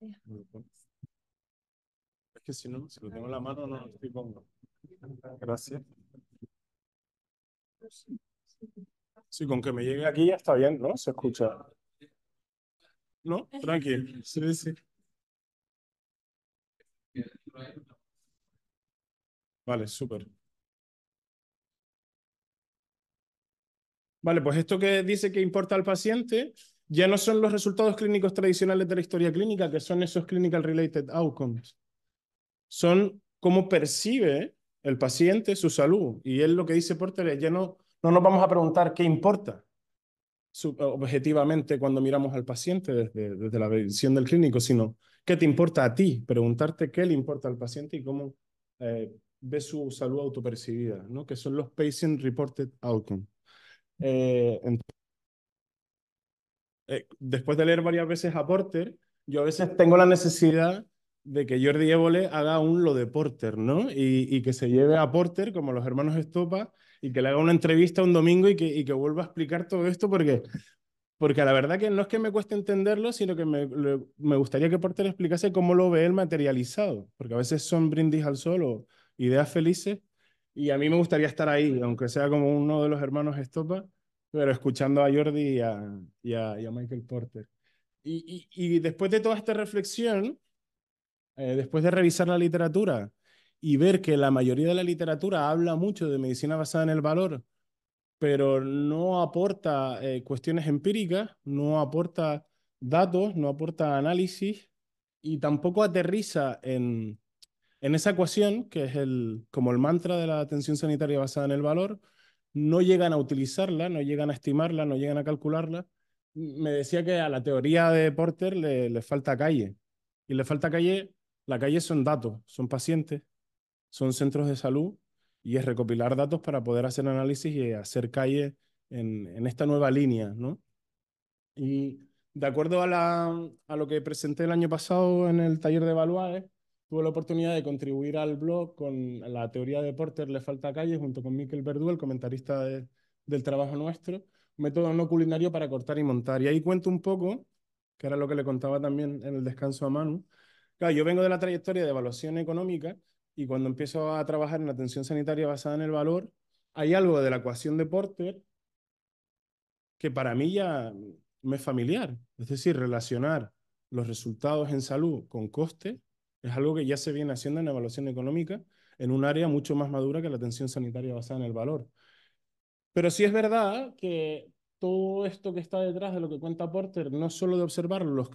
Es que si no, si lo tengo en la mano, no lo estoy pongo. Gracias. Sí, con que me llegue aquí ya está bien, ¿no? Se escucha. ¿No? Tranquilo. Sí, sí. Vale, súper. Vale, pues esto que dice que importa al paciente ya no son los resultados clínicos tradicionales de la historia clínica, que son esos clinical related outcomes. Son cómo percibe el paciente su salud. Y es lo que dice Porter ya no, no nos vamos a preguntar qué importa eh, objetivamente cuando miramos al paciente desde, desde la visión del clínico, sino qué te importa a ti, preguntarte qué le importa al paciente y cómo eh, ve su salud autopercibida, ¿no? que son los patient reported outcomes. Eh, entonces, eh, después de leer varias veces a Porter, yo a veces tengo la necesidad de que Jordi Évole haga un lo de Porter, ¿no? Y, que se lleve a Porter, como los hermanos Estopa, y que le haga una entrevista un domingo y que, vuelva a explicar todo esto, porque, porque la verdad que no es que me cueste entenderlo, sino que me, me gustaría que Porter explicase cómo lo ve él materializado, porque a veces son brindis al sol o ideas felices, y a mí me gustaría estar ahí, aunque sea como uno de los hermanos Estopa, pero escuchando a Jordi y a, y a, Michael Porter. Y, y, después de toda esta reflexión, eh, después de revisar la literatura y ver que la mayoría de la literatura habla mucho de medicina basada en el valor, pero no aporta eh, cuestiones empíricas, no aporta datos, no aporta análisis y tampoco aterriza en, en esa ecuación, que es el, como el mantra de la atención sanitaria basada en el valor, no llegan a utilizarla, no llegan a estimarla, no llegan a calcularla. Me decía que a la teoría de Porter le, falta calle. Y le falta calle, la calle son datos, son pacientes, son centros de salud y es recopilar datos para poder hacer análisis y hacer calle en, esta nueva línea, Y de acuerdo a, lo que presenté el año pasado en el taller de Evaluae, tuve la oportunidad de contribuir al blog con la teoría de Porter Le Falta Calle junto con Miquel Verdú, el comentarista del trabajo nuestro, método no culinario para cortar y montar. Y ahí cuento un poco, que era lo que le contaba también en el descanso a Manu. Claro, yo vengo de la trayectoria de evaluación económica y cuando empiezo a trabajar en atención sanitaria basada en el valor, hay algo de la ecuación de Porter que para mí ya me es familiar. Es decir, relacionar los resultados en salud con coste es algo que ya se viene haciendo en evaluación económica en un área mucho más madura que la atención sanitaria basada en el valor. Pero sí es verdad que todo esto que está detrás de lo que cuenta Porter, no solo de observar los,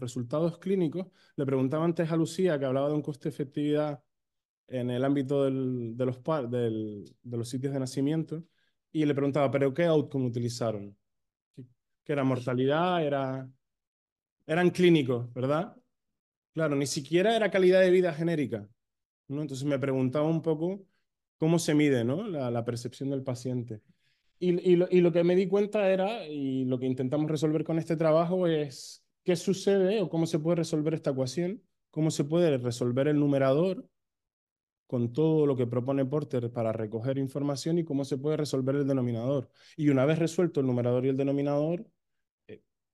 resultados clínicos, le preguntaba antes a Lucía que hablaba de un coste-efectividad en el ámbito de, los, de los sitios de nacimiento, y le preguntaba, ¿pero qué outcome utilizaron? que era mortalidad? Era, eran clínicos, ¿verdad? Claro, ni siquiera era calidad de vida genérica. Entonces me preguntaba un poco cómo se mide ¿no? la, percepción del paciente. y, lo, que me di cuenta era, y lo que intentamos resolver con este trabajo es qué sucede o cómo se puede resolver esta ecuación, cómo se puede resolver el numerador con todo lo que propone Porter para recoger información y cómo se puede resolver el denominador. Y una vez resuelto el numerador y el denominador,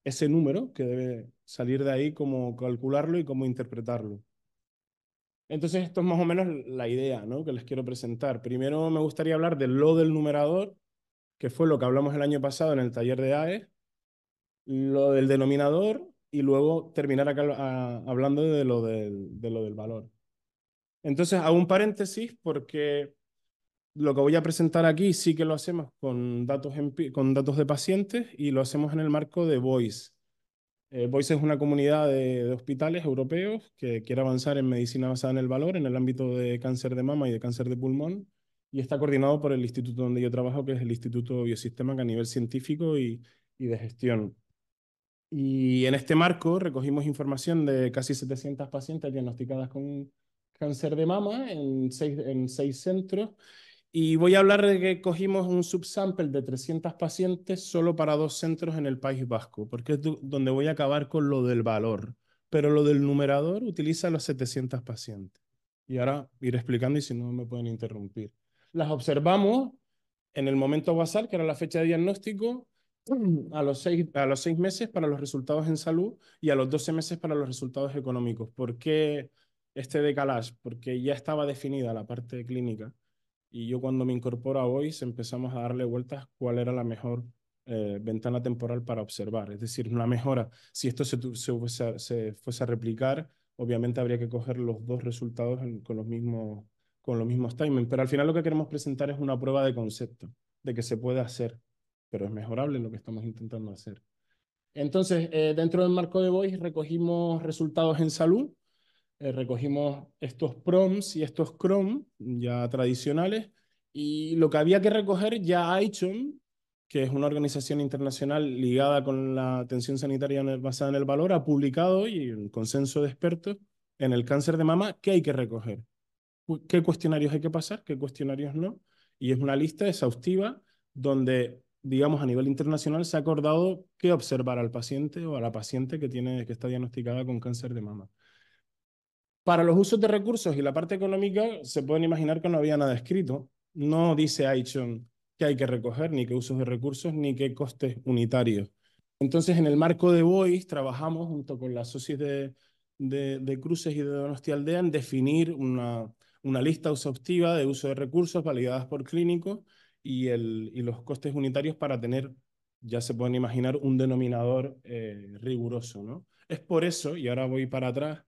ese número que debe salir de ahí, cómo calcularlo y cómo interpretarlo. Entonces, esto es más o menos la idea ¿no? que les quiero presentar. Primero me gustaría hablar de lo del numerador, que fue lo que hablamos el año pasado en el taller de AE, lo del denominador y luego terminar acá, ah, hablando de lo, de lo del valor. Entonces, hago un paréntesis porque lo que voy a presentar aquí sí que lo hacemos con datos, con datos de pacientes y lo hacemos en el marco de VOICE. Eh, VOICE es una comunidad de, hospitales europeos que quiere avanzar en medicina basada en el valor en el ámbito de cáncer de mama y de cáncer de pulmón y está coordinado por el instituto donde yo trabajo, que es el Instituto Biosistémica a nivel científico y, y de gestión. Y en este marco recogimos información de casi 700 pacientes diagnosticadas con cáncer de mama en seis, en seis centros y voy a hablar de que cogimos un subsample de 300 pacientes solo para dos centros en el País Vasco, porque es donde voy a acabar con lo del valor. Pero lo del numerador utiliza los 700 pacientes. Y ahora iré explicando y si no me pueden interrumpir. Las observamos en el momento basal, que era la fecha de diagnóstico, a los, seis, a los seis meses para los resultados en salud y a los 12 meses para los resultados económicos. ¿Por qué este decalage? Porque ya estaba definida la parte clínica y yo cuando me incorporo a Voice empezamos a darle vueltas cuál era la mejor eh, ventana temporal para observar. Es decir, una mejora. Si esto se, se, fuese a replicar, obviamente habría que coger los dos resultados con, los mismos, con los mismos timings. Pero al final lo que queremos presentar es una prueba de concepto, de que se puede hacer, pero es mejorable lo que estamos intentando hacer. Entonces, eh, dentro del marco de Voice recogimos resultados en salud, eh, recogimos estos PROMs y estos cron ya tradicionales y lo que había que recoger ya ICHOM, que es una organización internacional ligada con la atención sanitaria basada en el valor, ha publicado y un consenso de expertos en el cáncer de mama qué hay que recoger, qué cuestionarios hay que pasar, qué cuestionarios no. Y es una lista exhaustiva donde, digamos, a nivel internacional se ha acordado qué observar al paciente o a la paciente que, tiene, que está diagnosticada con cáncer de mama. Para los usos de recursos y la parte económica, se pueden imaginar que no había nada escrito. No dice Aichon que hay que recoger, ni qué usos de recursos, ni qué costes unitarios. Entonces, en el marco de BOIS, trabajamos junto con la sociedades de, Cruces y de Donostia Aldea en definir una, lista exhaustiva de uso de recursos validadas por clínicos y, los costes unitarios para tener, ya se pueden imaginar, un denominador eh, riguroso. ¿no? Es por eso, y ahora voy para atrás,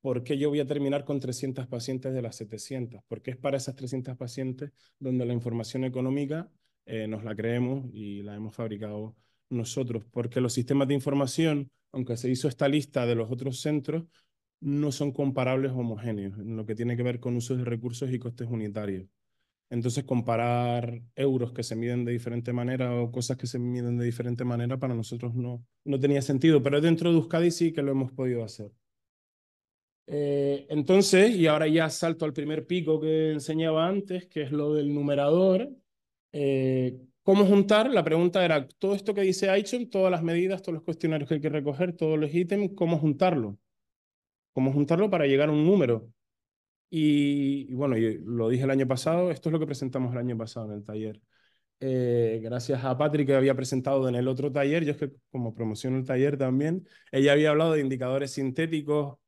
¿por qué yo voy a terminar con 300 pacientes de las 700? Porque es para esas 300 pacientes donde la información económica eh, nos la creemos y la hemos fabricado nosotros, porque los sistemas de información, aunque se hizo esta lista de los otros centros, no son comparables homogéneos en lo que tiene que ver con usos de recursos y costes unitarios. Entonces, comparar euros que se miden de diferente manera o cosas que se miden de diferente manera para nosotros no, no tenía sentido, pero dentro de Euskadi sí que lo hemos podido hacer. Eh, entonces, y ahora ya salto al primer pico que enseñaba antes, que es lo del numerador. Eh, ¿Cómo juntar? La pregunta era, todo esto que dice en todas las medidas, todos los cuestionarios que hay que recoger, todos los ítems, ¿cómo juntarlo? ¿Cómo juntarlo para llegar a un número? Y, bueno, lo dije el año pasado, esto es lo que presentamos el año pasado en el taller. Eh, gracias a Patrick que había presentado en el otro taller, yo es que como promociono el taller también, ella había hablado de indicadores sintéticos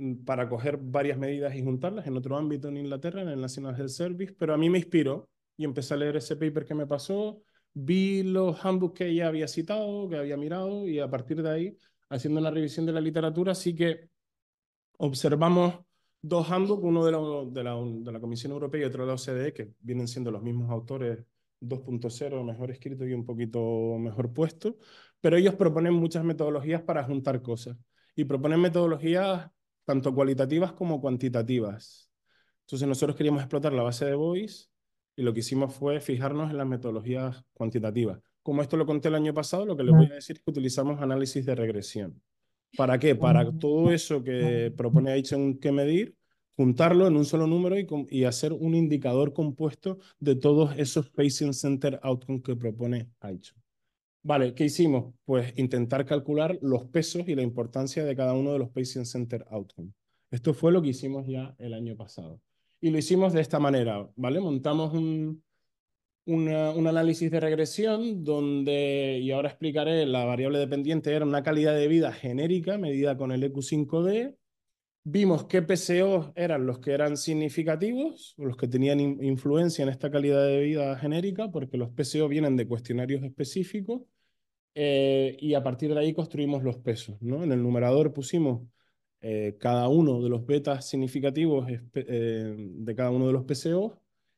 Mm, para coger varias medidas y juntarlas en otro ámbito en Inglaterra, en el National Health Service, pero a mí me inspiró y empecé a leer ese paper que me pasó, vi los handbooks que ella había citado, que había mirado y a partir de ahí, haciendo una revisión de la literatura, sí que observamos dos handbooks, uno de la, de la, de la Comisión Europea y otro de la OCDE, que vienen siendo los mismos autores 2.0, mejor escrito y un poquito mejor puesto, pero ellos proponen muchas metodologías para juntar cosas y proponen metodologías tanto cualitativas como cuantitativas. Entonces nosotros queríamos explotar la base de Voice y lo que hicimos fue fijarnos en las metodologías cuantitativas. Como esto lo conté el año pasado, lo que les voy a decir es que utilizamos análisis de regresión. ¿Para qué? Para oh, todo eso que propone Aichen que medir, juntarlo en un solo número y, y, hacer un indicador compuesto de todos esos Patient Center Outcomes que propone Aichen. Vale, ¿qué hicimos? Pues intentar calcular los pesos y la importancia de cada uno de los Patient Center Outcomes. Esto fue lo que hicimos ya el año pasado. Y lo hicimos de esta manera, ¿vale? Montamos un, un análisis de regresión donde, y ahora explicaré, la variable dependiente era una calidad de vida genérica medida con el EQ5D vimos qué PCOs eran los que eran significativos, los que tenían influencia en esta calidad de vida genérica, porque los PCO vienen de cuestionarios específicos, eh, y a partir de ahí construimos los pesos. ¿no? En el numerador pusimos eh, cada uno de los betas significativos eh, de cada uno de los PCOs,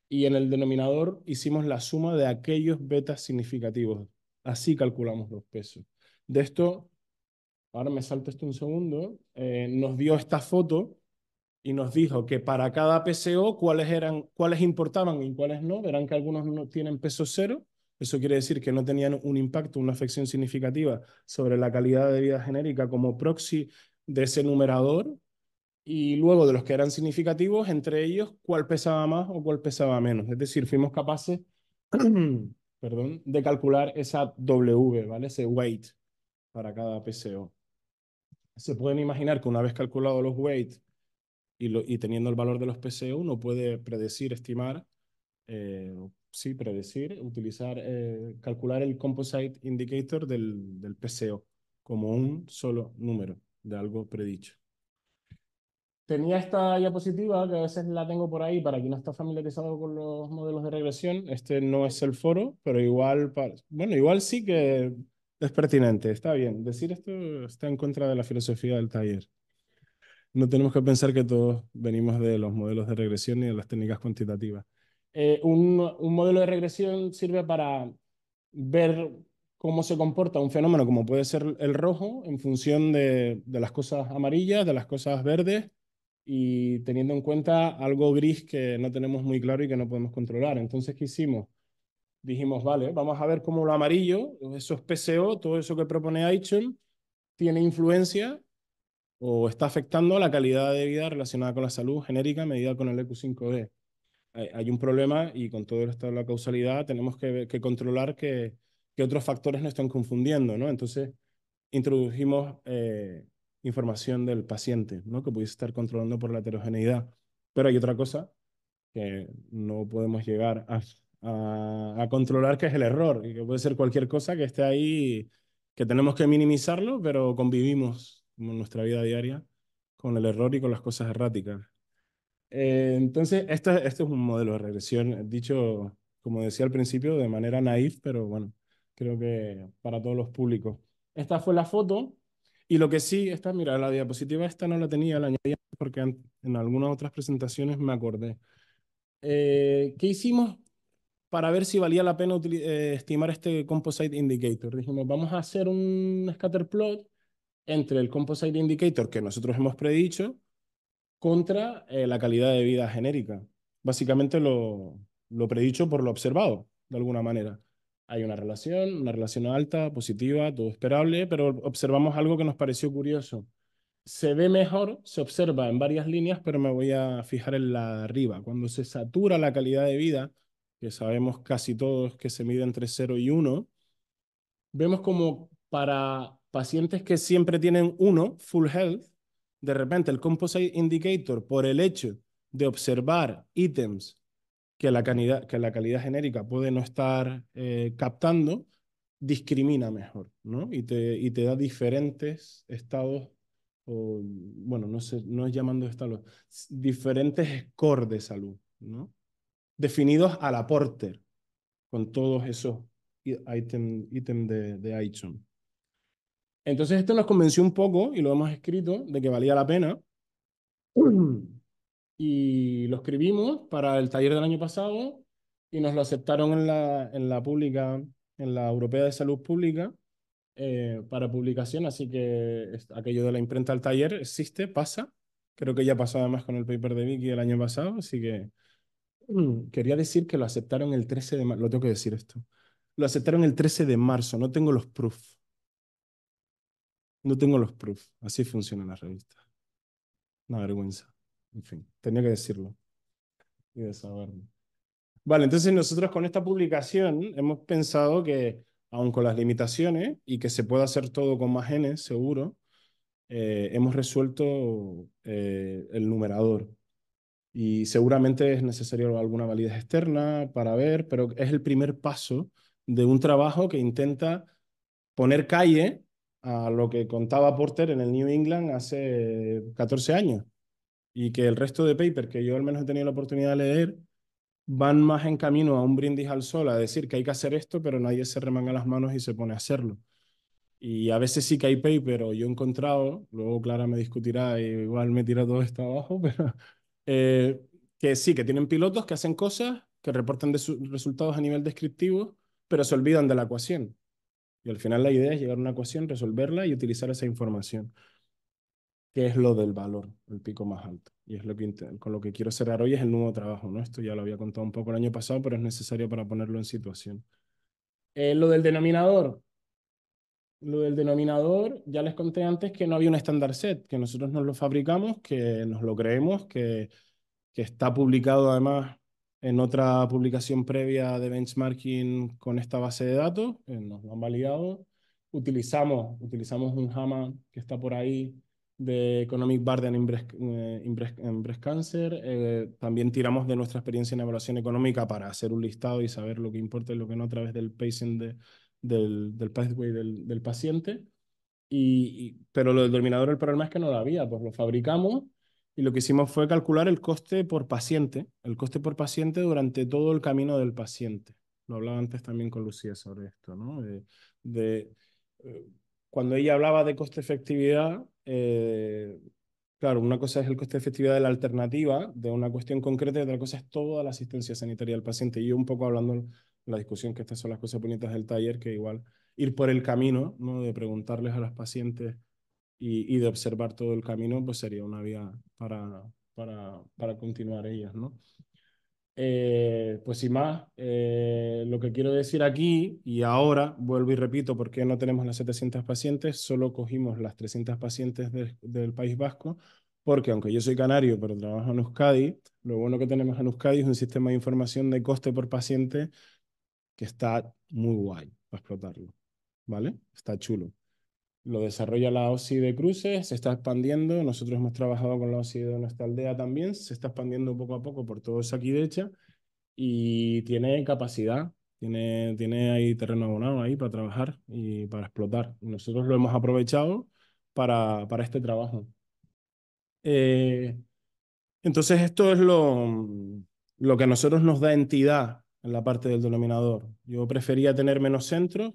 y en el denominador hicimos la suma de aquellos betas significativos. Así calculamos los pesos. De esto ahora me salto esto un segundo, eh, nos dio esta foto y nos dijo que para cada PCO cuáles, eran, cuáles importaban y cuáles no. Verán que algunos no tienen peso cero. Eso quiere decir que no tenían un impacto, una afección significativa sobre la calidad de vida genérica como proxy de ese numerador. Y luego de los que eran significativos, entre ellos, cuál pesaba más o cuál pesaba menos. Es decir, fuimos capaces perdón, de calcular esa W, ¿vale? ese weight para cada PCO se pueden imaginar que una vez calculados los weights y, teniendo el valor de los PCO, uno puede predecir, estimar, eh, sí, predecir, utilizar, eh, calcular el composite indicator del, del PCO como un solo número de algo predicho. Tenía esta diapositiva que a veces la tengo por ahí para quien no está familiarizado con los modelos de regresión. Este no es el foro, pero igual, para... bueno, igual sí que es pertinente, está bien. Decir esto está en contra de la filosofía del taller. No tenemos que pensar que todos venimos de los modelos de regresión y de las técnicas cuantitativas. Eh, un, modelo de regresión sirve para ver cómo se comporta un fenómeno como puede ser el rojo en función de, las cosas amarillas, de las cosas verdes y teniendo en cuenta algo gris que no tenemos muy claro y que no podemos controlar. Entonces, ¿qué hicimos? dijimos, vale, vamos a ver cómo lo amarillo, esos PCO, todo eso que propone Aichun, tiene influencia o está afectando la calidad de vida relacionada con la salud genérica medida con el EQ5D. E". Hay, un problema y con todo esto de la causalidad tenemos que, controlar que, que, otros factores no están confundiendo, ¿no? Entonces introdujimos eh, información del paciente, ¿no? Que pudiese estar controlando por la heterogeneidad. Pero hay otra cosa que no podemos llegar a, a, controlar qué es el error, y que puede ser cualquier cosa que esté ahí, que tenemos que minimizarlo, pero convivimos en nuestra vida diaria con el error y con las cosas erráticas. Eh, entonces, este, este es un modelo de regresión, dicho, como decía al principio, de manera naif, pero bueno, creo que para todos los públicos. Esta fue la foto, y lo que sí, esta, mira, la diapositiva esta no la tenía, la añadí porque en, algunas otras presentaciones me acordé. Eh, ¿Qué hicimos para ver si valía la pena eh, estimar este Composite Indicator. Dijimos, vamos a hacer un scatter plot entre el Composite Indicator que nosotros hemos predicho contra eh, la calidad de vida genérica. Básicamente lo, lo predicho por lo observado, de alguna manera. Hay una relación, una relación alta, positiva, todo esperable, pero observamos algo que nos pareció curioso. Se ve mejor, se observa en varias líneas, pero me voy a fijar en la arriba. Cuando se satura la calidad de vida, que sabemos casi todos que se mide entre 0 y 1, vemos como para pacientes que siempre tienen 1, full health, de repente el Composite Indicator, por el hecho de observar ítems que la calidad, que la calidad genérica puede no estar eh, captando, discrimina mejor, ¿no? Y te, y te da diferentes estados, o bueno, no, sé, no es llamando estados, diferentes scores de salud, ¿no? definidos al la con todos esos ítems item de, de item. Entonces, esto nos convenció un poco, y lo hemos escrito, de que valía la pena. Y lo escribimos para el taller del año pasado y nos lo aceptaron en la, en la pública, en la Europea de Salud Pública, eh, para publicación. Así que aquello de la imprenta al taller existe, pasa. Creo que ya pasó además con el paper de Vicky el año pasado, así que quería decir que lo aceptaron el 13 de marzo, lo tengo que decir esto. Lo aceptaron el 13 de marzo, no tengo los proof. No tengo los proof, así funciona la revista Una vergüenza. En fin, tenía que decirlo y desahogarme. Vale, entonces nosotros con esta publicación hemos pensado que, aun con las limitaciones y que se pueda hacer todo con más genes, seguro, eh, hemos resuelto eh, el numerador, y seguramente es necesario alguna validez externa para ver, pero es el primer paso de un trabajo que intenta poner calle a lo que contaba Porter en el New England hace 14 años y que el resto de papers que yo al menos he tenido la oportunidad de leer van más en camino a un brindis al sol, a decir que hay que hacer esto, pero nadie se remanga las manos y se pone a hacerlo. Y a veces sí que hay paper, o yo he encontrado, luego Clara me discutirá y igual me tira todo esto abajo, pero eh, que sí, que tienen pilotos que hacen cosas, que reportan de sus resultados a nivel descriptivo, pero se olvidan de la ecuación. Y al final la idea es llegar a una ecuación, resolverla y utilizar esa información, que es lo del valor, el pico más alto. Y es lo que con lo que quiero cerrar hoy es el nuevo trabajo, ¿no? Esto ya lo había contado un poco el año pasado, pero es necesario para ponerlo en situación. Eh, lo del denominador, lo del denominador, ya les conté antes que no había un estándar set, que nosotros nos lo fabricamos, que nos lo creemos, que, que está publicado además en otra publicación previa de benchmarking con esta base de datos, nos lo han validado. Utilizamos, utilizamos un JAMA que está por ahí de Economic Burden in Breast, Cancer. Eh, también tiramos de nuestra experiencia en evaluación económica para hacer un listado y saber lo que importa y lo que no a través del pacing de, del, del del, paciente. Y, pero lo del el problema es que no lo había, pues lo fabricamos y lo que hicimos fue calcular el coste por paciente, el coste por paciente durante todo el camino del paciente. Lo hablaba antes también con Lucía sobre esto, ¿no? De, eh, cuando ella hablaba de coste-efectividad, eh, claro, una cosa es el coste-efectividad de la alternativa, de una cuestión concreta, y otra cosa es toda la asistencia sanitaria del paciente. Y yo un poco hablando la discusión que estas son las cosas bonitas del taller, que igual ir por el camino, ¿no? de preguntarles a las pacientes y, de observar todo el camino, pues sería una vía para, para, para continuar ellas. ¿no? Eh, pues sin más, eh, lo que quiero decir aquí y ahora, vuelvo y repito, porque no tenemos las 700 pacientes, solo cogimos las 300 pacientes del País Vasco, porque aunque yo soy canario, pero trabajo en Euskadi, lo bueno que tenemos en Euskadi es un sistema de información de coste por paciente está muy guay para explotarlo, ¿vale? Está chulo. Lo desarrolla la OSI de Cruces, se está expandiendo, nosotros hemos trabajado con la OSI de nuestra aldea también, se está expandiendo poco a poco por todo aquí hecha y tiene capacidad, tiene, tiene ahí terreno abonado ahí para trabajar y para explotar. Nosotros lo hemos aprovechado para, para este trabajo. Eh, entonces esto es lo, lo que a nosotros nos da entidad en la parte del denominador. Yo prefería tener menos centros,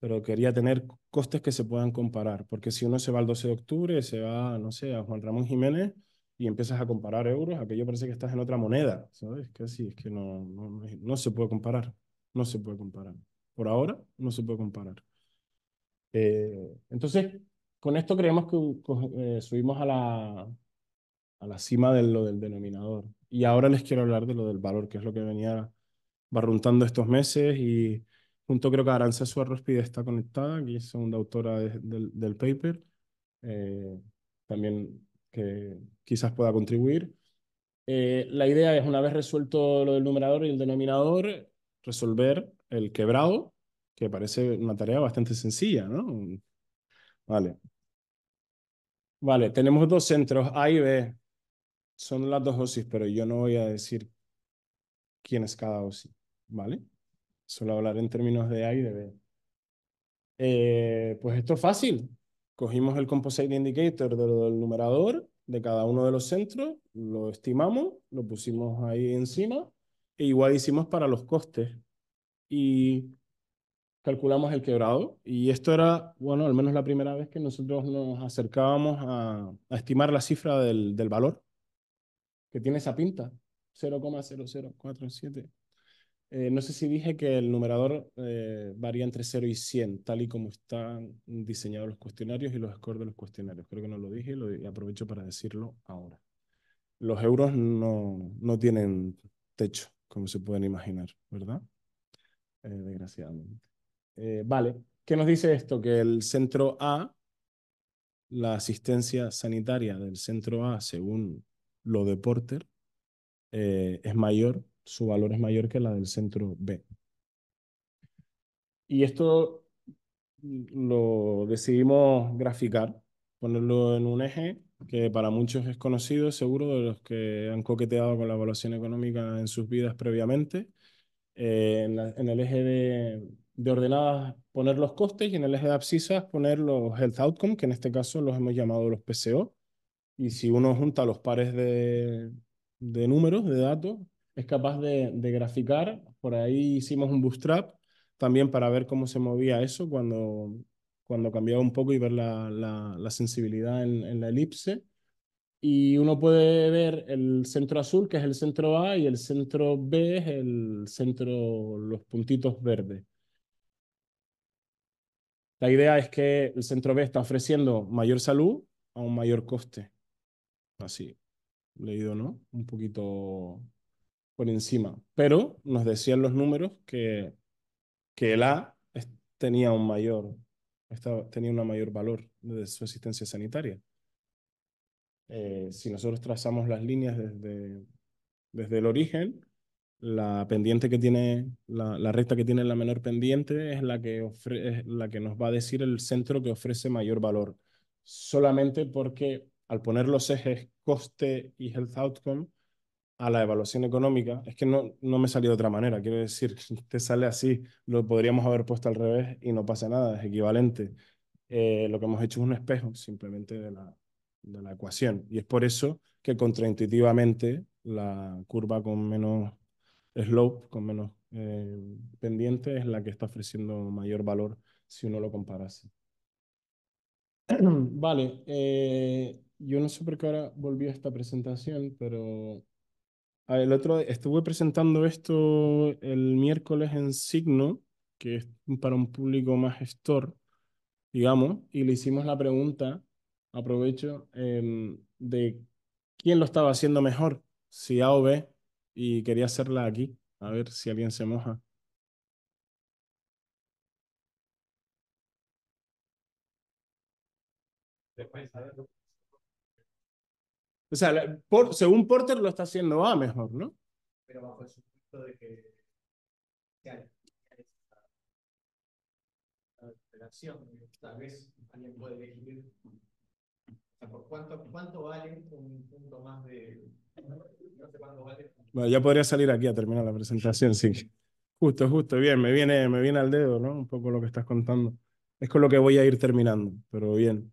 pero quería tener costes que se puedan comparar, porque si uno se va al 12 de octubre, se va, no sé, a Juan Ramón Jiménez y empiezas a comparar euros, aquello parece que estás en otra moneda, ¿sabes? así es que no, no, no se puede comparar, no se puede comparar. Por ahora no se puede comparar. Eh, entonces, con esto creemos que eh, subimos a la, a la cima de lo del denominador. Y ahora les quiero hablar de lo del valor, que es lo que venía barruntando estos meses y junto creo que Aranza Suárez-Pide está conectada, que es segunda autora del paper, eh, también que quizás pueda contribuir. Eh, la idea es, una vez resuelto lo del numerador y el denominador, resolver el quebrado, que parece una tarea bastante sencilla, ¿no? Vale. Vale, tenemos dos centros, A y B. Son las dos dosis, pero yo no voy a decir quién es cada OSI, ¿vale? Solo hablar en términos de A y de B. Eh, pues esto es fácil. Cogimos el Composite Indicator del numerador de cada uno de los centros, lo estimamos, lo pusimos ahí encima, e igual hicimos para los costes. Y calculamos el quebrado y esto era, bueno, al menos la primera vez que nosotros nos acercábamos a, estimar la cifra del, valor que tiene esa pinta. 0,0047. Eh, no sé si dije que el numerador eh, varía entre 0 y 100, tal y como están diseñados los cuestionarios y los scores de los cuestionarios. Creo que no lo dije y, aprovecho para decirlo ahora. Los euros no, tienen techo, como se pueden imaginar, ¿verdad? Eh, desgraciadamente. vale, ¿qué nos dice esto? Que el centro A, la asistencia sanitaria del centro A, según lo de Porter, eh, es mayor, su valor es mayor que la del centro B. Y esto lo decidimos graficar, ponerlo en un eje que para muchos es conocido, seguro, de los que han coqueteado con la evaluación económica en sus vidas previamente. Eh, en, el eje de, de, ordenadas poner los costes y en el eje de abscisas poner los health outcomes, que en este caso los hemos llamado los PCO. Y si uno junta los pares de, de números, de datos, es capaz de, de, graficar. Por ahí hicimos un bootstrap también para ver cómo se movía eso cuando, cuando cambiaba un poco y ver la, sensibilidad en, en, la elipse. Y uno puede ver el centro azul, que es el centro A, y el centro B es el centro, los puntitos verdes. La idea es que el centro B está ofreciendo mayor salud a un mayor coste. Así leído, ¿no? Un poquito por encima. Pero nos decían los números que, que el A tenía un mayor, tenía un mayor valor de su asistencia sanitaria. Eh, si nosotros trazamos las líneas desde, desde el origen, la pendiente que tiene, la, recta que tiene la menor pendiente es la, que es la que nos va a decir el centro que ofrece mayor valor. Solamente porque al poner los ejes coste y health outcome a la evaluación económica. Es que no, no me salió de otra manera, quiero decir, te sale así, lo podríamos haber puesto al revés y no pasa nada, es equivalente. Eh, lo que hemos hecho es un espejo simplemente de la, de la ecuación y es por eso que contraintuitivamente la curva con menos slope, con menos eh, pendiente, es la que está ofreciendo mayor valor si uno lo comparase. Vale, eh, yo no sé por qué ahora volví a esta presentación, pero ah, el otro estuve presentando esto el miércoles en Signo, que es para un público más gestor, digamos, y le hicimos la pregunta, aprovecho, em, de quién lo estaba haciendo mejor, si A o B, y quería hacerla aquí, a ver si alguien se moja. Después, a o sea, según Porter lo está haciendo A mejor, ¿no? Pero bajo el supuesto de que la operación, tal vez alguien puede elegir. O sea, cuánto, cuánto vale un punto más de... No sé cuánto vale. Bueno, ya podría salir aquí a terminar la presentación, sí. Justo, justo, bien, me viene, me viene al dedo, ¿no? Un poco lo que estás contando. Es con lo que voy a ir terminando, pero bien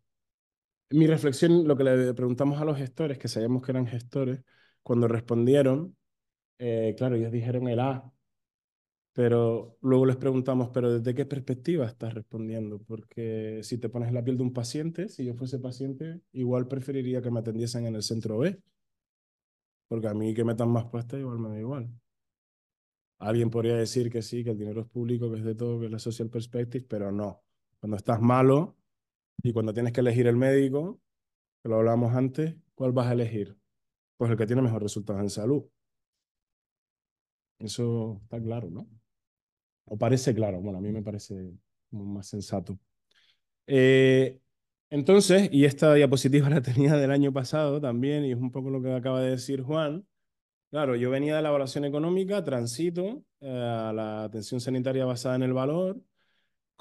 mi reflexión, lo que le preguntamos a los gestores, que sabíamos que eran gestores, cuando respondieron, eh, claro, ellos dijeron el A, pero luego les preguntamos, pero ¿desde qué perspectiva estás respondiendo? Porque si te pones la piel de un paciente, si yo fuese paciente, igual preferiría que me atendiesen en el centro B, porque a mí que me dan más puesta igual me da igual. Alguien podría decir que sí, que el dinero es público, que es de todo, que es la social perspective, pero no. Cuando estás malo, y cuando tienes que elegir el médico, que lo hablábamos antes, ¿cuál vas a elegir? Pues el que tiene mejor resultados en salud. Eso está claro, ¿no? O parece claro, bueno, a mí me parece más sensato. Eh, entonces, y esta diapositiva la tenía del año pasado también, y es un poco lo que acaba de decir Juan, claro, yo venía de la evaluación económica, transito eh, a la atención sanitaria basada en el valor,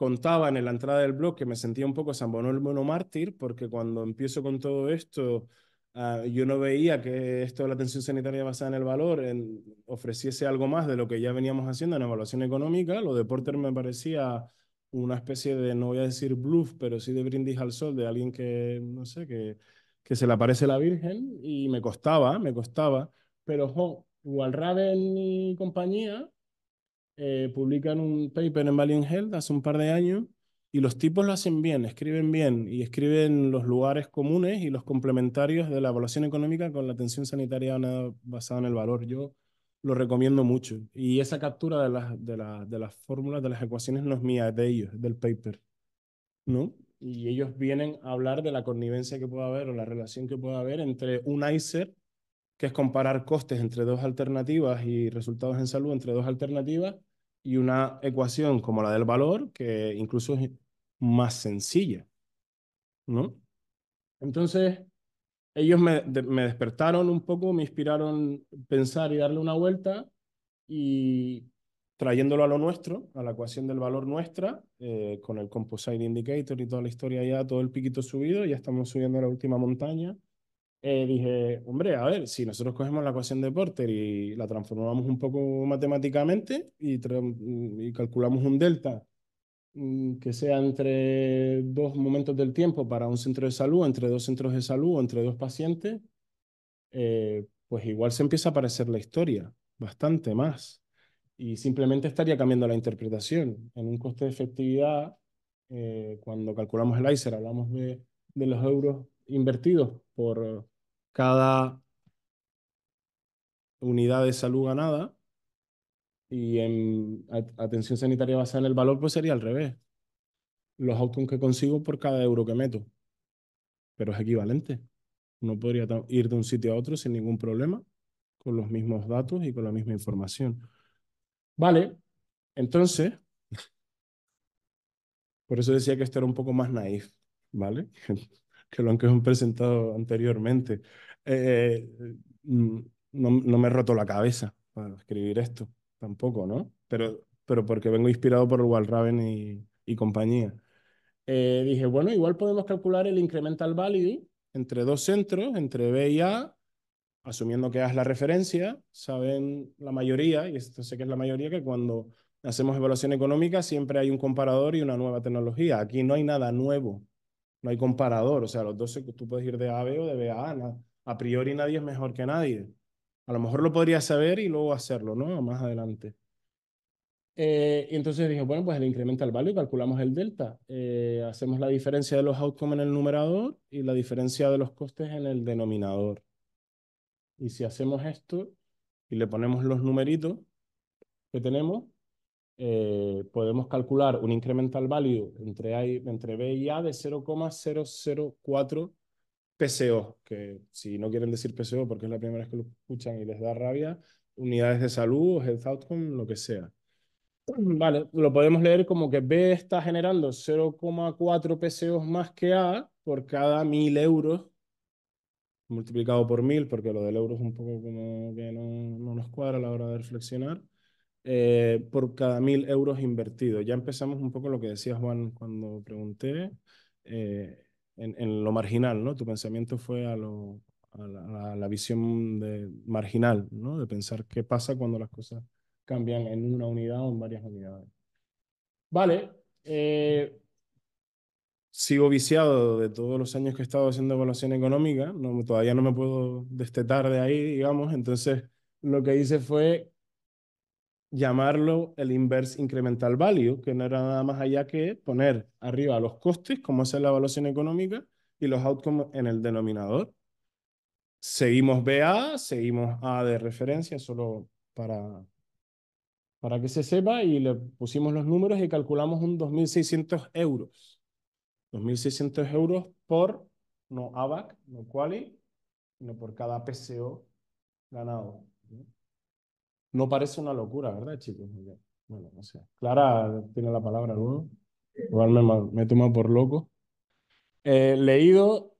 contaba en la entrada del blog que me sentía un poco San Bono mártir, porque cuando empiezo con todo esto, ah, yo no veía que esto de la atención sanitaria basada en el valor en, ofreciese algo más de lo que ya veníamos haciendo en evaluación económica. Lo de Porter me parecía una especie de, no voy a decir bluff, pero sí de brindis al sol, de alguien que, no sé, que, que se le aparece la Virgen, y me costaba, me costaba, pero jo, Walraven y compañía eh, publican un paper en Valiant Health hace un par de años y los tipos lo hacen bien, escriben bien y escriben los lugares comunes y los complementarios de la evaluación económica con la atención sanitaria basada en el valor. Yo lo recomiendo mucho. Y esa captura de las, de, la, de las fórmulas, de las ecuaciones no es mía, es de ellos, del paper. ¿No? Y ellos vienen a hablar de la connivencia que pueda haber o la relación que pueda haber entre un ICER, que es comparar costes entre dos alternativas y resultados en salud entre dos alternativas, y una ecuación como la del valor, que incluso es más sencilla, ¿no? Entonces, ellos me, despertaron un poco, me inspiraron pensar y darle una vuelta y trayéndolo a lo nuestro, a la ecuación del valor nuestra, eh, con el Composite Indicator y toda la historia ya, todo el piquito subido, ya estamos subiendo a la última montaña. Eh, dije, hombre, a ver, si nosotros cogemos la ecuación de Porter y la transformamos un poco matemáticamente y, mm, y calculamos un delta mm, que sea entre dos momentos del tiempo para un centro de salud, entre dos centros de salud o entre dos pacientes, eh, pues igual se empieza a parecer la historia, bastante más. Y simplemente estaría cambiando la interpretación. En un coste de efectividad, eh, cuando calculamos el ICER, hablamos de, de los euros invertidos por, cada unidad de salud ganada y en atención sanitaria basada en el valor, pues sería al revés. Los outcomes que consigo por cada euro que meto. Pero es equivalente. No podría ir de un sitio a otro sin ningún problema, con los mismos datos y con la misma información. Vale, entonces, por eso decía que esto era un poco más naif, ¿vale? que lo han presentado anteriormente. Eh, mm, no, me he roto la cabeza para escribir esto, tampoco, ¿no? Pero, pero porque vengo inspirado por Walraven y, y compañía. Eh, dije, bueno, igual podemos calcular el incremental validity entre dos centros, entre B y A, asumiendo que A es la referencia, saben la mayoría, y esto sé que es la mayoría, que cuando hacemos evaluación económica siempre hay un comparador y una nueva tecnología. Aquí no hay nada nuevo no hay comparador. O sea, los que tú puedes ir de A B o de B a A. a priori nadie es mejor que nadie. A lo mejor lo podría saber y luego hacerlo, ¿no? Más adelante. Eh, y entonces dije, bueno, pues el incrementa el value, calculamos el delta, eh, hacemos la diferencia de los outcomes en el numerador y la diferencia de los costes en el denominador. Y si hacemos esto y le ponemos los numeritos que tenemos, eh, podemos calcular un incremental value entre, entre B y A de 0,004 PCO, que si no quieren decir PCO porque es la primera vez que lo escuchan y les da rabia, unidades de salud, health outcome, lo que sea. Vale, lo podemos leer como que B está generando 0,4 PCO más que A por cada 1000 euros, multiplicado por 1000, porque lo del euro es un poco como que no nos cuadra a la hora de reflexionar. Eh, por cada mil euros invertidos. Ya empezamos un poco lo que decía Juan cuando pregunté, eh, en, en, lo marginal, ¿no? Tu pensamiento fue a, lo, a, la, visión de, marginal, ¿no? De pensar qué pasa cuando las cosas cambian en una unidad o en varias unidades. Vale. Eh, sigo viciado de todos los años que he estado haciendo evaluación económica, no, todavía no me puedo destetar de ahí, digamos, entonces lo que hice fue llamarlo el inverse incremental value, que no era nada más allá que poner arriba los costes, como hacer la evaluación económica y los outcomes en el denominador. Seguimos BA, seguimos A de referencia, solo para, para que se sepa, y le pusimos los números y calculamos un 2.600 euros. 2.600 euros por no ABAC, no Quali, sino por cada PCO ganado. No parece una locura, ¿verdad, chicos? Bueno, no sé. Clara tiene la palabra luego. Igual me, me tomado por loco. Eh, leído,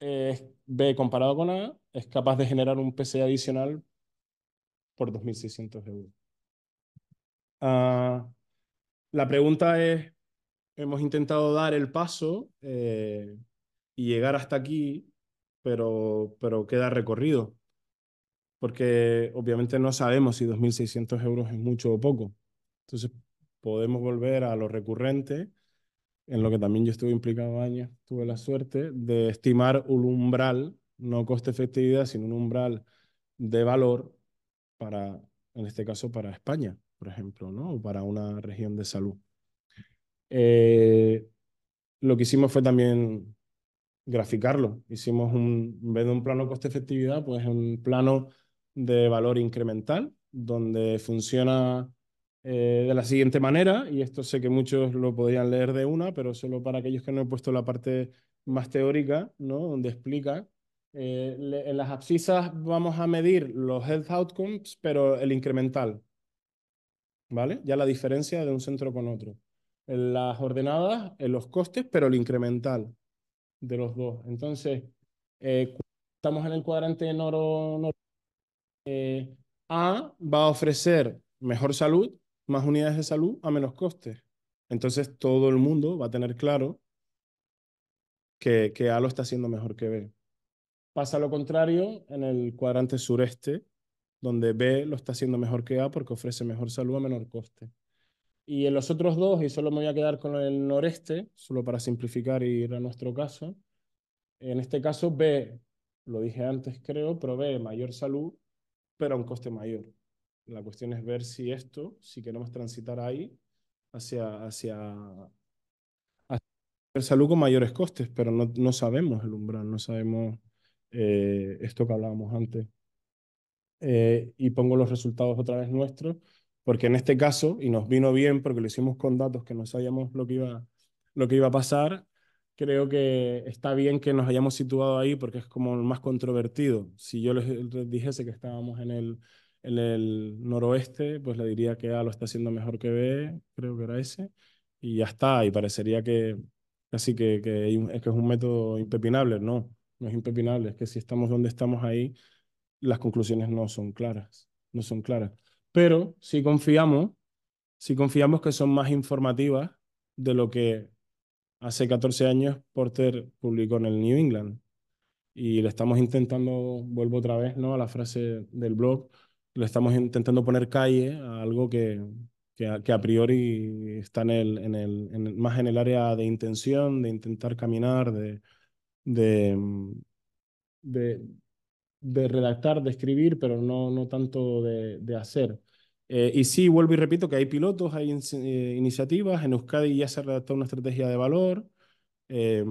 B comparado con A, es capaz de generar un PC adicional por 2.600 euros. Ah, la pregunta es, hemos intentado dar el paso eh, y llegar hasta aquí, pero, pero queda recorrido porque obviamente no sabemos si 2.600 euros es mucho o poco. Entonces, podemos volver a lo recurrente, en lo que también yo estuve implicado años, tuve la suerte de estimar un umbral, no coste efectividad, sino un umbral de valor para, en este caso, para España, por ejemplo, ¿no? o para una región de salud. Eh, lo que hicimos fue también graficarlo. Hicimos un, en vez de un plano coste efectividad, pues un plano de valor incremental, donde funciona eh, de la siguiente manera, y esto sé que muchos lo podrían leer de una, pero solo para aquellos que no he puesto la parte más teórica, ¿no? donde explica. Eh, en las abscisas vamos a medir los health outcomes, pero el incremental, ¿vale? Ya la diferencia de un centro con otro. En las ordenadas, en los costes, pero el incremental de los dos. Entonces, eh, estamos en el cuadrante noro eh, a va a ofrecer mejor salud, más unidades de salud a menos coste, Entonces todo el mundo va a tener claro que, que A lo está haciendo mejor que B. Pasa lo contrario en el cuadrante sureste, donde B lo está haciendo mejor que A porque ofrece mejor salud a menor coste. Y en los otros dos, y solo me voy a quedar con el noreste, solo para simplificar y ir a nuestro caso, en este caso B, lo dije antes creo, provee mayor salud pero a un coste mayor. La cuestión es ver si esto, si queremos transitar ahí, hacia, hacia, hacia salud con mayores costes, pero no, no sabemos el umbral, no sabemos eh, esto que hablábamos antes. Eh, y pongo los resultados otra vez nuestros, porque en este caso, y nos vino bien porque lo hicimos con datos que no sabíamos lo que iba, lo que iba a pasar, creo que está bien que nos hayamos situado ahí porque es como el más controvertido. Si yo les, dijese que estábamos en el, en el noroeste, pues le diría que A lo está haciendo mejor que B, creo que era ese, y ya está, y parecería que así que, que, es que es un método impepinable, no, no es impepinable, es que si estamos donde estamos ahí, las conclusiones no son claras, no son claras. Pero si confiamos, si confiamos que son más informativas de lo que Hace 14 años Porter publicó en el New England y le estamos intentando, vuelvo otra vez ¿no? a la frase del blog, le estamos intentando poner calle a algo que, que, a, priori está en el, en el, más en el área de intención, de intentar caminar, de, de, de, de redactar, de escribir, pero no, no tanto de, de hacer. Eh, y sí, vuelvo y repito que hay pilotos, hay eh, iniciativas, en Euskadi ya se ha redactado una estrategia de valor, eh,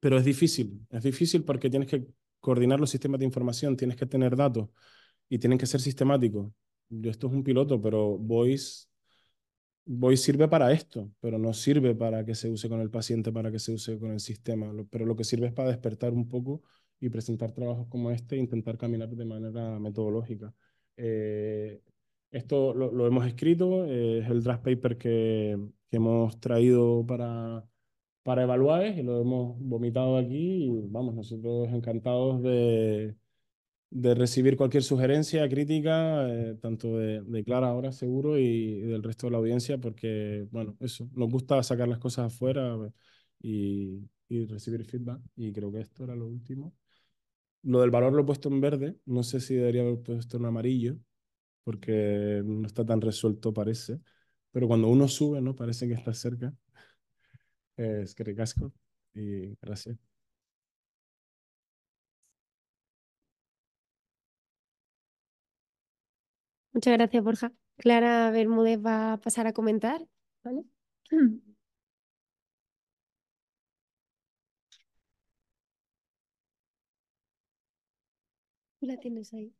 pero es difícil, es difícil porque tienes que coordinar los sistemas de información, tienes que tener datos y tienen que ser sistemáticos. Yo esto es un piloto, pero Voice, Voice sirve para esto, pero no sirve para que se use con el paciente, para que se use con el sistema, pero lo que sirve es para despertar un poco y presentar trabajos como este e intentar caminar de manera metodológica. Esto lo, hemos escrito, eh, es el draft paper que, hemos traído para, para evaluar y lo hemos vomitado aquí. Y vamos, nosotros encantados de, de recibir cualquier sugerencia, crítica, eh, tanto de, Clara ahora seguro y, del resto de la audiencia, porque, bueno, eso, nos gusta sacar las cosas afuera eh, y, y, recibir feedback. Y creo que esto era lo último. Lo del valor lo he puesto en verde, no sé si debería haber puesto en amarillo, porque no está tan resuelto, parece. Pero cuando uno sube, ¿no? Parece que está cerca. Es que ricasco y gracias. Muchas gracias, Borja. Clara Bermúdez va a pasar a comentar, ¿vale? La tienes ahí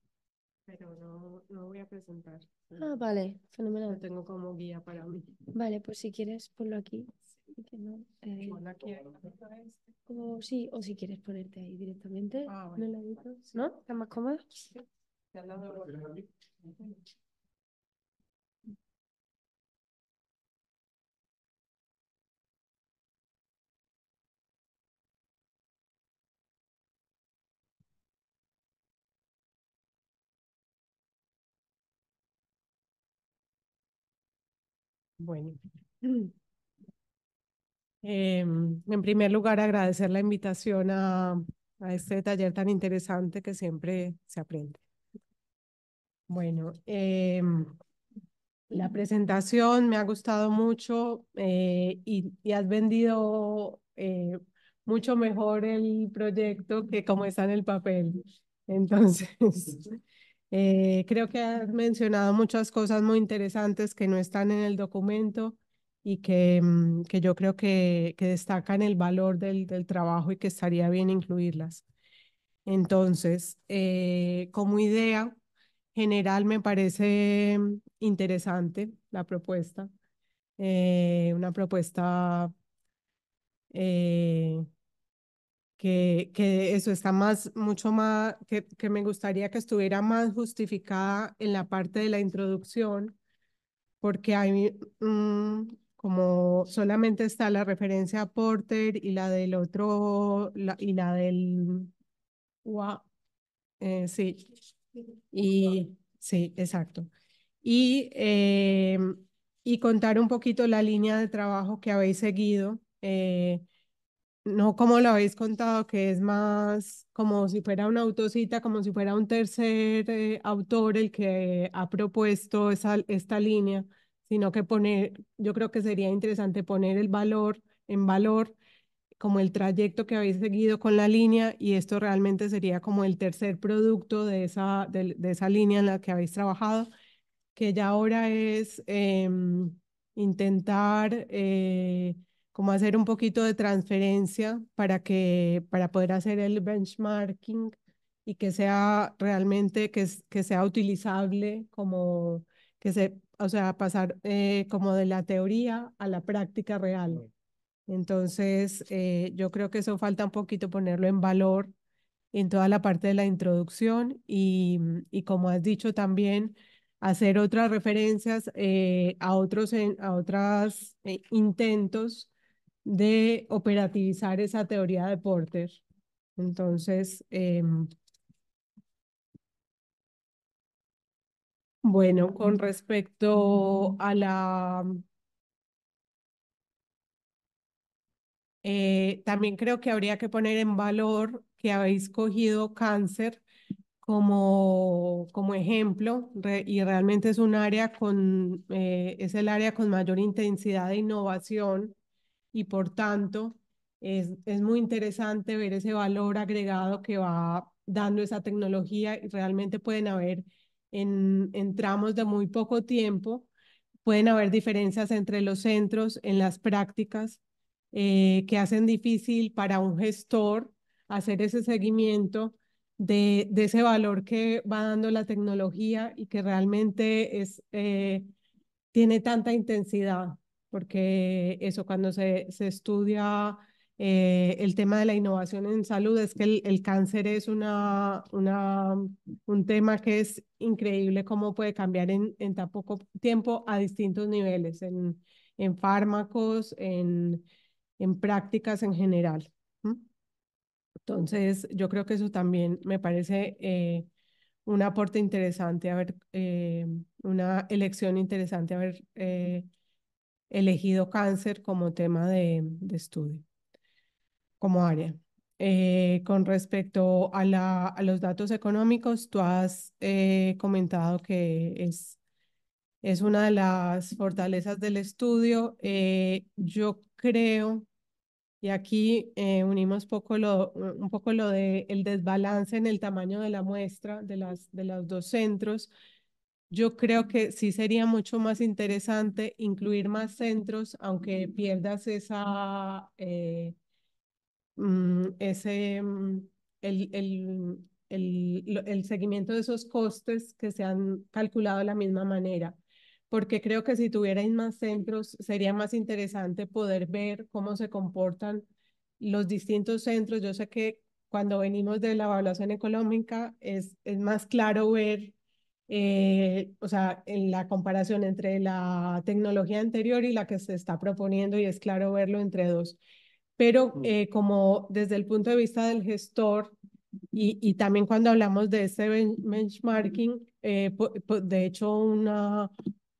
pero no, no voy a presentar. Ah, vale, fenomenal. Lo tengo como guía para mí. Vale, pues si quieres, ponlo aquí. sí, o si quieres ponerte ahí directamente. Ah, vale. ¿No, ¿No? ¿Está más cómodo? Sí. Bueno. Em, en primer lugar, agradecer la invitación a, a, este taller tan interesante que siempre se aprende. Bueno, em, la presentación me ha gustado mucho eh, y, y, has vendido eh, mucho mejor el proyecto que como está en el papel. Entonces, Eh, creo que has mencionado muchas cosas muy interesantes que no están en el documento y que, mm, que yo creo que, que destacan el valor del, del trabajo y que estaría bien incluirlas. Entonces, eh, como idea general me parece mm, interesante la propuesta, eh, una propuesta que, eso está más, mucho más, que, que me gustaría que estuviera más justificada en la parte de la introducción, porque hay mm, como solamente está la referencia a Porter y la del otro, y la del... Wow, eh, sí, y sí, exacto. Y, eh, y contar un poquito la línea de trabajo que habéis seguido. Eh, no como lo habéis contado, que es más como si fuera una autocita, como si fuera un tercer eh, autor el que ha propuesto esa, esta línea, sino que poner, yo creo que sería interesante poner el valor en valor como el trayecto que habéis seguido con la línea y esto realmente sería como el tercer producto de esa, esa línea en la que habéis trabajado, que ya ahora es em, eh, intentar como hacer un poquito de transferencia para, que, para poder hacer el benchmarking y que sea realmente, que, que sea utilizable como, que se, o sea, pasar eh, como de la teoría a la práctica real. Entonces, eh, yo creo que eso falta un poquito ponerlo en valor en toda la parte de la introducción y, y como has dicho también, hacer otras referencias eh, a otros, a otras, intentos de operativizar esa teoría de Porter. Entonces, em, bueno, con respecto a la... Eh, también creo que habría que poner en valor que habéis cogido cáncer como, como ejemplo y realmente es un área con, eh, es el área con mayor intensidad de innovación y por tanto es, es muy interesante ver ese valor agregado que va dando esa tecnología y realmente pueden haber en, en tramos de muy poco tiempo, pueden haber diferencias entre los centros en las prácticas eh, que hacen difícil para un gestor hacer ese seguimiento de, de, ese valor que va dando la tecnología y que realmente es, eh, tiene tanta intensidad porque eso cuando se, se estudia eh, el tema de la innovación en salud es que el, cáncer es una, una, un tema que es increíble cómo puede cambiar en, en tan poco tiempo a distintos niveles, en, en fármacos, en, en prácticas en general. Entonces, yo creo que eso también me parece eh, un aporte interesante, a ver, eh, una elección interesante, a ver elegido cáncer como tema de, de estudio, como área. Eh, con respecto a, la, a, los datos económicos, tú has eh, comentado que es, es una de las fortalezas del estudio. Eh, yo creo, y aquí unimos poco lo, un poco lo del el desbalance en el tamaño de la muestra de, las, de los dos centros, yo creo que sí sería mucho más interesante incluir más centros, aunque pierdas esa, eh, mm, ese, mm, el, el, el, el, seguimiento de esos costes que se han calculado de la misma manera. Porque creo que si tuvierais más centros, sería más interesante poder ver cómo se comportan los distintos centros. Yo sé que cuando venimos de la evaluación económica es, es más claro ver eh, o sea, en la comparación entre la tecnología anterior y la que se está proponiendo, y es claro verlo entre dos. Pero mm. eh, como desde el punto de vista del gestor, y, también cuando hablamos de ese benchmarking, eh, de hecho, una,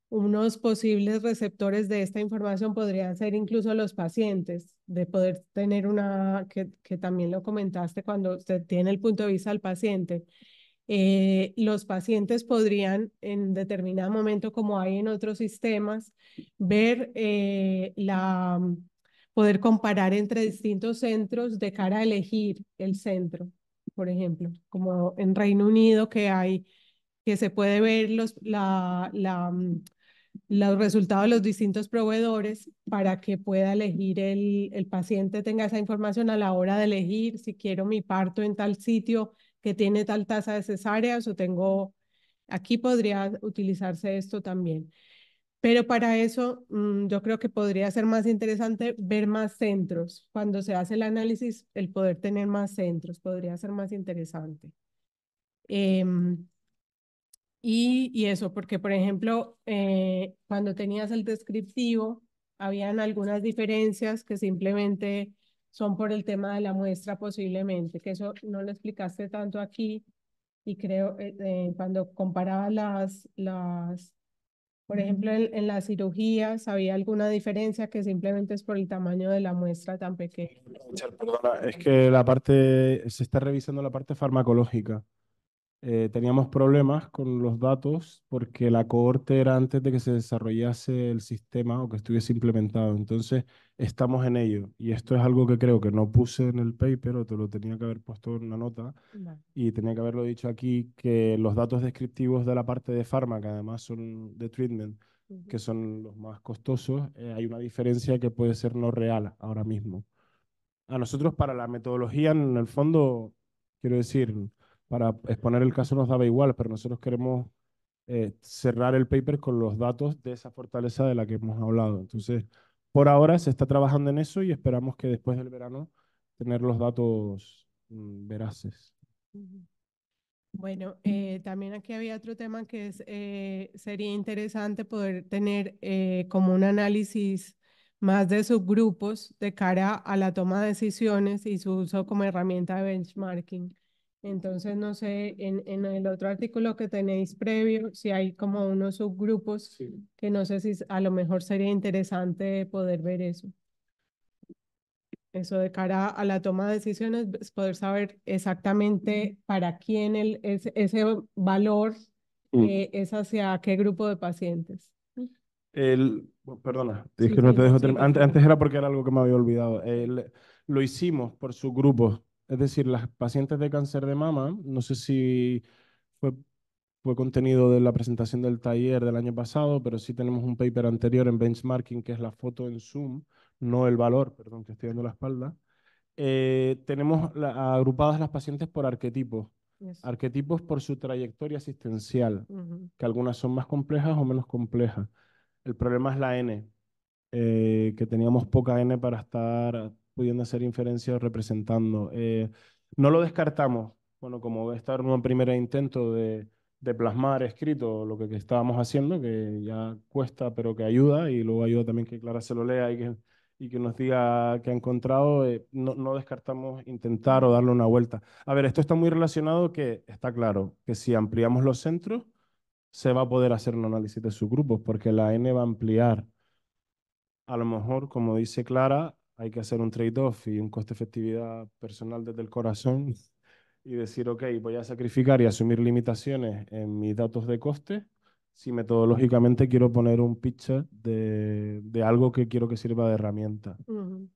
unos posibles receptores de esta información podrían ser incluso los pacientes, de poder tener una, que, que también lo comentaste cuando se tiene el punto de vista del paciente. Eh, los pacientes podrían en determinado momento, como hay en otros sistemas, ver eh, la, poder comparar entre distintos centros de cara a elegir el centro, por ejemplo, como en Reino Unido que hay, que se puede ver los, mm, los resultados de los distintos proveedores para que pueda elegir el, el paciente, tenga esa información a la hora de elegir si quiero mi parto en tal sitio que tiene tal tasa de cesáreas o tengo, aquí podría utilizarse esto también. Pero para eso mm, yo creo que podría ser más interesante ver más centros. Cuando se hace el análisis, el poder tener más centros podría ser más interesante. Em, y, eso, porque por ejemplo, eh, cuando tenías el descriptivo, habían algunas diferencias que simplemente son por el tema de la muestra posiblemente, que eso no lo explicaste tanto aquí y creo eh, eh cuando comparaba las, las por ejemplo, en, las cirugías había alguna diferencia que simplemente es por el tamaño de la muestra tan pequeña. Perdona, es que la parte, se está revisando la parte farmacológica. Eh, teníamos problemas con los datos porque la cohorte era antes de que se desarrollase el sistema o que estuviese implementado. Entonces, estamos en ello. Y esto es algo que creo que no puse en el paper o te lo tenía que haber puesto en una nota y tenía que haberlo dicho aquí, que los datos descriptivos de la parte de que además son de treatment, que son los más costosos, eh, hay una diferencia que puede ser no real ahora mismo. A nosotros para la metodología, en el fondo, quiero decir, para exponer el caso nos daba igual, pero nosotros queremos eh, cerrar el paper con los datos de esa fortaleza de la que hemos hablado. Entonces, por ahora se está trabajando en eso y esperamos que después del verano tener los datos mm, veraces. Bueno, eh, también aquí había otro tema que es, eh, sería interesante poder tener como un análisis más de subgrupos de cara a la toma de decisiones y su uso como herramienta de benchmarking. Entonces, no sé, en, en, el otro artículo que tenéis previo, si hay como unos subgrupos, que no sé si a lo mejor sería interesante poder ver eso. Eso de cara a la toma de decisiones, pues, poder saber exactamente para quién el, ese valor mm. eh, es hacia qué grupo de pacientes. El, perdona, te Antes, era porque era algo que me había olvidado. lo hicimos por subgrupos es decir, las pacientes de cáncer de mama, no sé si fue, contenido de la presentación del taller del año pasado, pero sí tenemos un paper anterior en benchmarking, que es la foto en Zoom, no el valor, perdón, que estoy dando la espalda. Eh, tenemos agrupadas las pacientes por arquetipos. Arquetipos por su trayectoria asistencial, que algunas son más complejas o menos complejas. El problema es la N, eh, que teníamos poca N para estar pudiendo hacer inferencias representando. Eh, no lo descartamos, bueno, como estar es un primer intento de, plasmar escrito lo que, que, estábamos haciendo, que ya cuesta, pero que ayuda, y luego ayuda también que Clara se lo lea y que, y que nos diga qué ha encontrado, eh, no, no, descartamos intentar o darle una vuelta. A ver, esto está muy relacionado que está claro que si ampliamos los centros, se va a poder hacer un análisis de grupos porque la N va a ampliar, a lo mejor, como dice Clara, hay que hacer un trade-off y un coste-efectividad personal desde el corazón y decir, ok, voy a sacrificar y asumir limitaciones en mis datos de coste si metodológicamente quiero poner un pitch de, de algo que quiero que sirva de herramienta.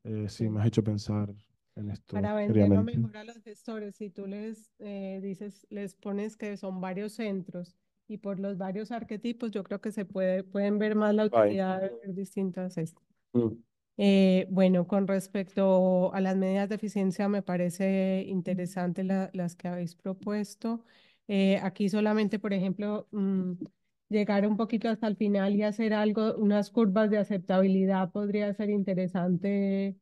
Eh, sí, me has hecho pensar en esto. Para venderlo mejor a los gestores, si tú les eh, dices, les pones que son varios centros y por los varios arquetipos, yo creo que se puede, pueden ver más la utilidad de distintas. Estas. Mm. Eh, bueno, con respecto a las medidas de eficiencia, me parece interesante las que habéis propuesto. Eh, aquí solamente, por ejemplo, mm, llegar un poquito hasta el final y hacer algo, unas curvas de aceptabilidad podría ser interesante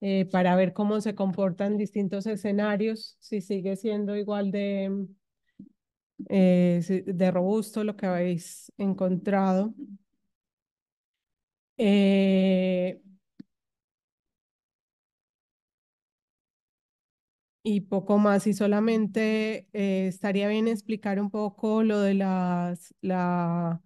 eh, para ver cómo se comportan distintos escenarios, si sigue siendo igual de, de robusto lo que habéis encontrado. y poco más. Y solamente eh, estaría bien explicar un poco lo de las, la,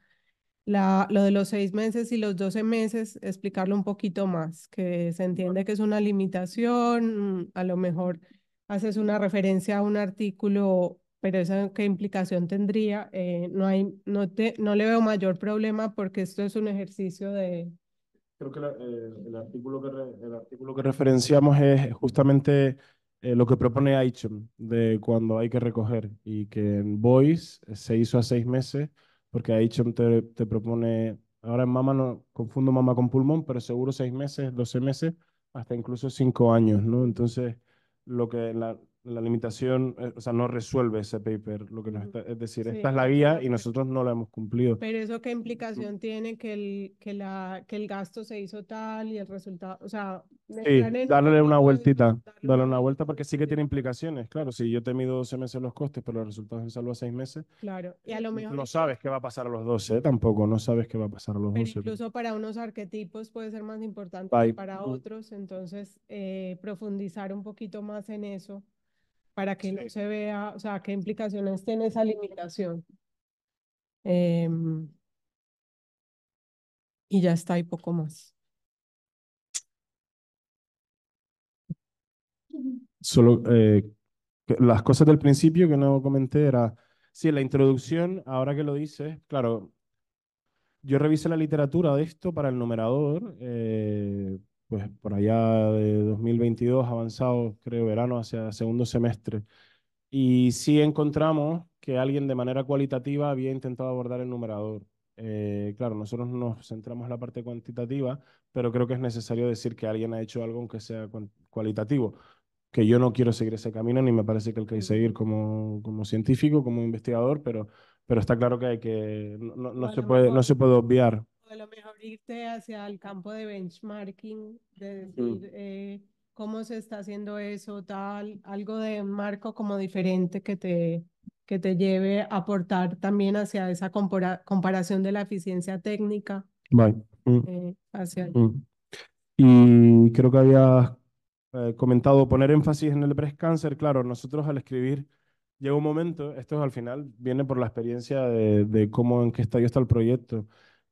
la, lo de los seis meses y los doce meses, explicarlo un poquito más, que se entiende que es una limitación, mm, a lo mejor haces una referencia a un artículo, pero esa qué implicación tendría. Eh, no, hay, no, te, no le veo mayor problema porque esto es un ejercicio de... Creo que el, artículo el artículo que referenciamos es justamente eh, lo que propone Aichem de cuando hay que recoger y que en Voice eh, se hizo a seis meses porque Aichem te, te propone, ahora en mama no confundo mama con pulmón, pero seguro seis meses, doce meses, hasta incluso cinco años, ¿no? Entonces, lo que la, la limitación, eh, o sea, no resuelve ese paper, lo que es decir, esta es la guía y nosotros no la hemos cumplido. Pero eso qué implicación tiene que el, que la, que el gasto se hizo tal y el resultado, o sea... Sí, darle una vueltita, darle una vuelta porque sí que tiene implicaciones, claro, si yo te mido 12 meses los costes, pero los resultados en salvo a 6 meses, claro. y eh, a lo mejor... no sabes qué va a pasar a los 12, ¿eh? tampoco, no sabes qué va a pasar a los 12. Pero incluso para unos arquetipos puede ser más importante que para otros, entonces profundizar un poquito más en eso para que no se vea, o sea, qué implicaciones tiene esa limitación. Em, y ya está, y poco más. Solo eh, las cosas del principio que no comenté era, sí, la introducción, ahora que lo dices, claro, yo revisé la literatura de esto para el numerador. Eh, pues por allá de 2022, avanzado, creo, verano hacia segundo semestre. Y sí encontramos que alguien de manera cualitativa había intentado abordar el numerador. Eh, claro, nosotros nos centramos en la parte cuantitativa, pero creo que es necesario decir que alguien ha hecho algo aunque sea cualitativo, que yo no quiero seguir ese camino ni me parece que el que hay que seguir como, como científico, como investigador, pero, pero está claro que, hay que no, se puede, no se puede obviar de lo mejor irte hacia el campo de benchmarking, de decir eh, cómo se está haciendo eso, tal, algo de marco como diferente que te, que te lleve a aportar también hacia esa comparación de la eficiencia técnica. Mm. Eh, hacia mm. Y creo que habías eh, comentado poner énfasis en el breast cancer. Claro, nosotros al escribir llega un momento, esto al final viene por la experiencia de, de cómo, en qué estadio está el proyecto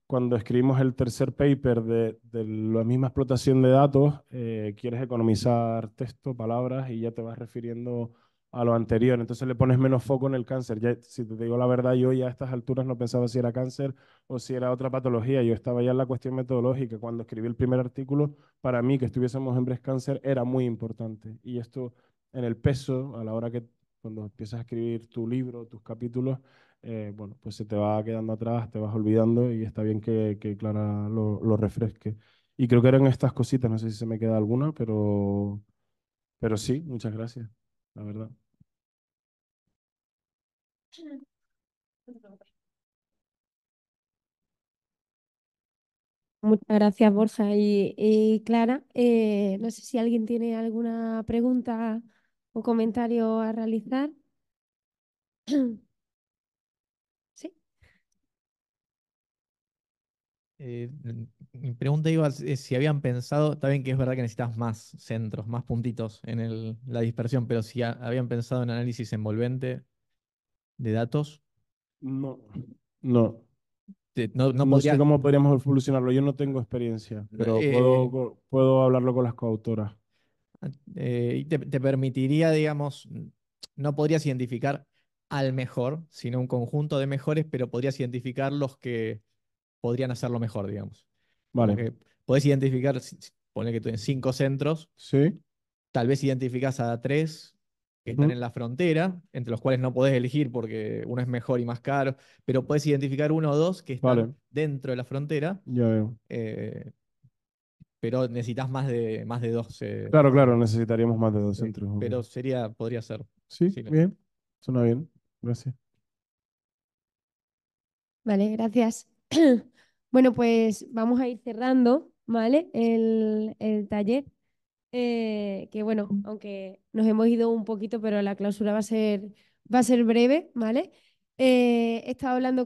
cuando escribimos el tercer paper de, la misma explotación de datos, eh, quieres economizar texto, palabras y ya te vas refiriendo a lo anterior. Entonces le pones menos foco en el cáncer. si te digo la verdad, yo ya a estas alturas no pensaba si era cáncer o si era otra patología. Yo estaba ya en la cuestión metodológica. Cuando escribí el primer artículo, para mí que estuviésemos en breast cáncer era muy importante. Y esto en el peso, a la hora que cuando empiezas a escribir tu libro, tus capítulos, eh, bueno, pues se te va quedando atrás, te vas olvidando y está bien que, Clara lo, refresque. Y creo que eran estas cositas, no sé si se me queda alguna, pero, pero sí, muchas gracias, la verdad. Muchas gracias, Borja y, Clara. Eh, no sé si alguien tiene alguna pregunta o comentario a realizar. Eh, mi pregunta iba si habían pensado, está bien que es verdad que necesitas más centros, más puntitos en la dispersión, pero si habían pensado en análisis envolvente de datos. No, no. no, sé cómo podríamos solucionarlo, yo no tengo experiencia, pero eh, puedo, hablarlo con las coautoras. Ah, eh, te permitiría, digamos, no podrías identificar al mejor, sino un conjunto de mejores, pero podrías identificar los que podrían hacerlo mejor, digamos. Vale. podés identificar, pone que tú en cinco centros. Sí. Tal vez identificás a tres que están en la frontera, entre los cuales no podés elegir porque uno es mejor y más caro, pero puedes identificar uno o dos que están dentro de la frontera. Eh, pero necesitas más de, más de dos. Eh, claro, claro, necesitaríamos más de dos centros. pero sería, podría ser. Sí, sí bien. Suena bien. Gracias. Vale, gracias. Bueno, pues vamos a ir cerrando, ¿vale? El, taller. Eh, que bueno, aunque nos hemos ido un poquito, pero la clausura va a ser, va a ser breve, ¿vale? Eh, he estado hablando con